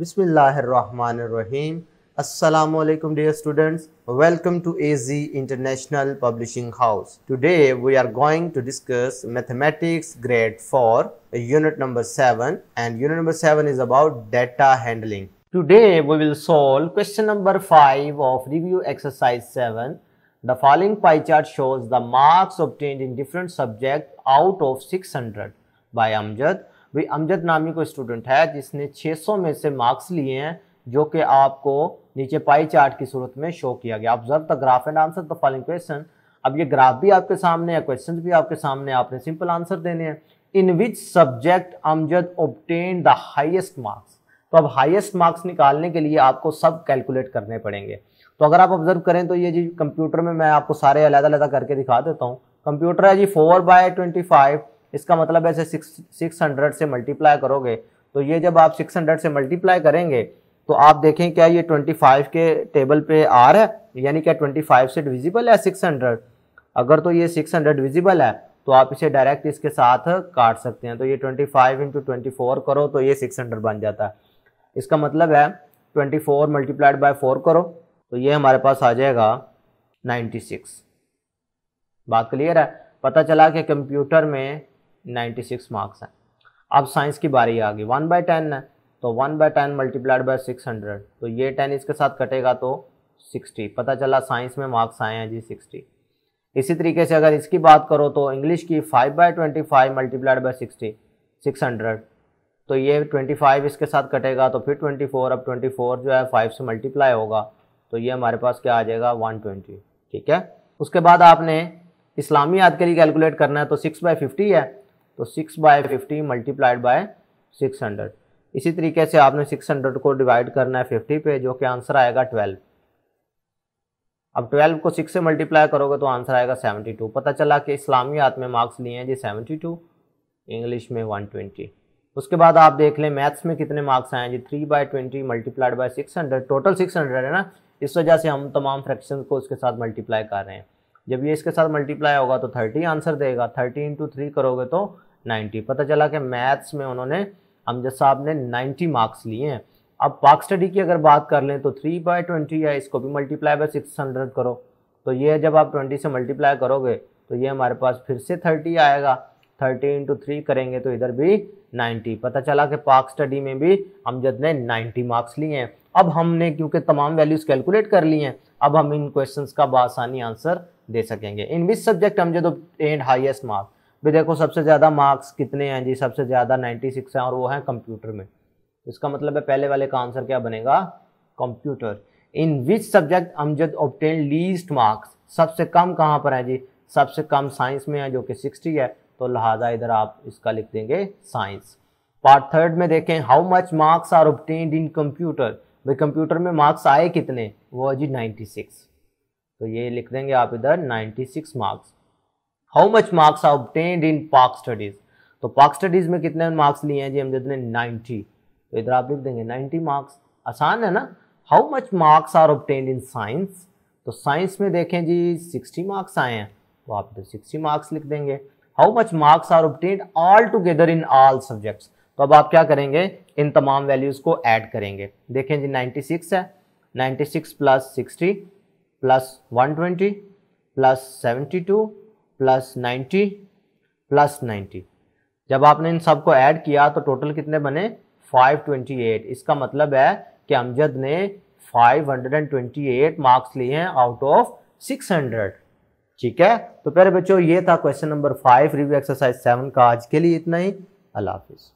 Bismillahirrahmanirrahim. Assalamu alaikum dear students. Welcome to AZ International Publishing House. Today we are going to discuss mathematics grade 4 unit number 7 and unit number 7 is about data handling. Today we will solve question number 5 of review exercise 7. The following pie chart shows the marks obtained in different subjects out of 600 by Amjad भाई अमजद नामी को student है जिसने 600 में से marks लिए हैं जो कि आपको नीचे पाई चार्ट की सूरत में शो किया गया observe the graph and answer the following question अब ये ग्राफ भी आपके सामने है क्वेश्चन भी आपके सामने आपने सिंपल आंसर देने हैं in which subject Amjad obtain the highest marks तो अब हाइएस्ट मार्क्स निकालने के लिए आपको सब कैलकुलेट करने पड़ेंगे तो अगर आप ऑब्जर्व करें तो ये जी कंप्यूटर में मैं आपको सारे अलग अलग करके दिखा देता हूँ कंप्यूटर है जी फोर बाय ट्वेंटी फाइव इसका मतलब ऐसे सिक्स सिक्स हंड्रेड से मल्टीप्लाई करोगे तो ये जब आप सिक्स हंड्रेड से मल्टीप्लाई करेंगे तो आप देखें क्या ये ट्वेंटी फाइव के टेबल पे रहा है यानी क्या ट्वेंटी फाइव से डिविजिबल है सिक्स हंड्रेड अगर तो ये सिक्स हंड्रेड डिविजिबल है तो आप इसे डायरेक्ट इसके साथ काट सकते हैं तो ये twenty five into twenty four करो तो ये सिक्स हंड्रेड बन जाता है इसका मतलब है twenty four multiplied by four करो तो ये हमारे पास आ जाएगा नाइन्टी सिक्स बात क्लियर है पता चला कि कंप्यूटर में नाइन्टी सिक्स मार्क्स हैं अब साइंस की बारी आ गई वन बाई टेन है तो one by ten multiplied by six hundred तो ये टेन इसके साथ कटेगा तो सिक्सटी पता चला साइंस में मार्क्स आए हैं जी सिक्सटी इसी तरीके से अगर इसकी बात करो तो इंग्लिश की five by twenty five multiplied by sixty six hundred तो ये ट्वेंटी फाइव इसके साथ कटेगा तो फिर ट्वेंटी फोर अब ट्वेंटी फोर जो है फाइव से मल्टीप्लाई होगा तो ये हमारे पास क्या आ जाएगा वन ट्वेंटी ठीक है उसके बाद आपने इस्लामी याद के लिए कैलकुलेट करना है तो सिक्स बाई फिफ्टी है तो six by fifty multiplied by six hundred इसी तरीके से आपने सिक्स हंड्रेड को डिवाइड करना है फिफ्टी पे जो कि आंसर आएगा ट्वेल्व अब ट्वेल्व को सिक्स से मल्टीप्लाई करोगे तो आंसर आएगा सेवेंटी टू पता चला कि इस्लामियात में मार्क्स लिए हैं जी सेवेंटी टू इंग्लिश में वन ट्वेंटी उसके बाद आप देख लें मैथ्स में कितने मार्क्स आए हैं जी three by twenty multiplied by six hundred total six hundred है ना इस वजह से हम तमाम फ्रैक्शन को उसके साथ मल्टीप्लाई कर रहे हैं जब ये इसके साथ मल्टीप्लाई होगा तो थर्टी आंसर देगा थर्टी इंटू थ्री करोगे तो 90 पता चला कि मैथ्स में उन्होंने हमजद साहब ने 90 मार्क्स लिए हैं अब पाक स्टडी की अगर बात कर लें तो थ्री बाई ट्वेंटी है इसको भी मल्टीप्लाई बाई सिक्स हंड्रेड करो तो ये जब आप ट्वेंटी से मल्टीप्लाई करोगे तो ये हमारे पास फिर से थर्टी आएगा थर्टी इंटू थ्री करेंगे तो इधर भी नाइन्टी पता चला कि पाक स्टडी में भी हमजद ने नाइन्टी मार्क्स लिए हैं अब हमने क्योंकि तमाम वैल्यूज़ कैलकुलेट कर ली हैं अब हम इन क्वेश्चन का बसानी आंसर दे सकेंगे in which subject Amjad and highest marks भी देखो सबसे ज़्यादा मार्क्स कितने हैं जी सबसे ज़्यादा 96 हैं और वो हैं कंप्यूटर में इसका मतलब है पहले वाले का आंसर क्या बनेगा computer in which subject Amjad obtain least marks सबसे कम कहाँ पर है जी सबसे कम साइंस में है जो कि सिक्सटी है तो लिहाजा इधर आप इसका लिख देंगे साइंस पार्ट थर्ड में देखें how much marks are obtained in computer भाई कंप्यूटर में मार्क्स आए कितने वो जी 96 तो ये लिख देंगे आप इधर 96 marks how much marks are obtained in Pak studies तो पाक स्टडीज में कितने मार्क्स लिए हैं जी हम जितने नाइन्टी तो इधर आप लिख देंगे नाइन्टी मार्क्स आसान है ना how much marks are obtained in science तो साइंस में देखें जी सिक्सटी मार्क्स आए हैं तो आप इधर सिक्सटी मार्क्स लिख देंगे how much marks are obtained all together in all subjects तो अब आप क्या करेंगे इन तमाम वैल्यूज़ को ऐड करेंगे देखें जी सिक्स है six plus sixty plus one twenty plus seventy two plus ninety plus ninety जब आपने इन सबको ऐड किया तो टोटल कितने बने 528 इसका मतलब है कि अमजद ने 528 मार्क्स लिए हैं आउट ऑफ 600 ठीक है तो प्यारे बच्चों ये था question number five review exercise seven का आज के लिए इतना ही अल्लाह हाफिज़